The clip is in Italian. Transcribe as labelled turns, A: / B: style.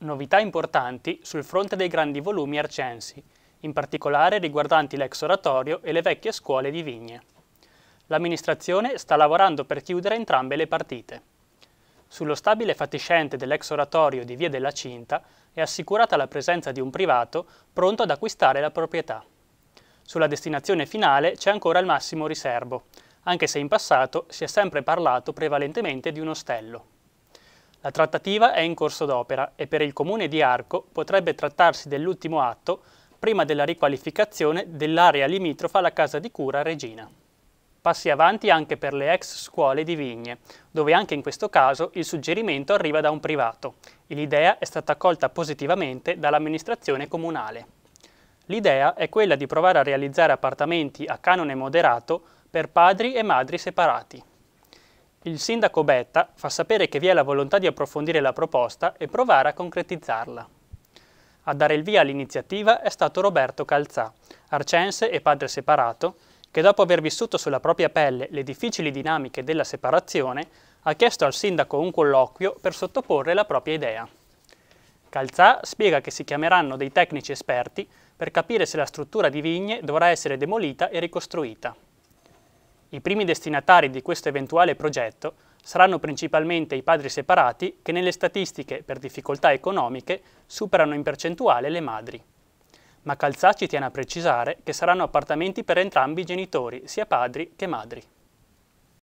A: Novità importanti sul fronte dei grandi volumi arcensi, in particolare riguardanti l'ex oratorio e le vecchie scuole di Vigne. L'amministrazione sta lavorando per chiudere entrambe le partite. Sullo stabile fatiscente dell'ex oratorio di Via della Cinta è assicurata la presenza di un privato pronto ad acquistare la proprietà. Sulla destinazione finale c'è ancora il massimo riservo, anche se in passato si è sempre parlato prevalentemente di un ostello. La trattativa è in corso d'opera e per il comune di Arco potrebbe trattarsi dell'ultimo atto prima della riqualificazione dell'area limitrofa alla casa di cura Regina. Passi avanti anche per le ex scuole di Vigne, dove anche in questo caso il suggerimento arriva da un privato e l'idea è stata accolta positivamente dall'amministrazione comunale. L'idea è quella di provare a realizzare appartamenti a canone moderato per padri e madri separati. Il sindaco Betta fa sapere che vi è la volontà di approfondire la proposta e provare a concretizzarla. A dare il via all'iniziativa è stato Roberto Calzà, arcense e padre separato, che dopo aver vissuto sulla propria pelle le difficili dinamiche della separazione, ha chiesto al sindaco un colloquio per sottoporre la propria idea. Calzà spiega che si chiameranno dei tecnici esperti per capire se la struttura di vigne dovrà essere demolita e ricostruita. I primi destinatari di questo eventuale progetto saranno principalmente i padri separati che nelle statistiche per difficoltà economiche superano in percentuale le madri. Ma Calzacci tiene a precisare che saranno appartamenti per entrambi i genitori, sia padri che madri.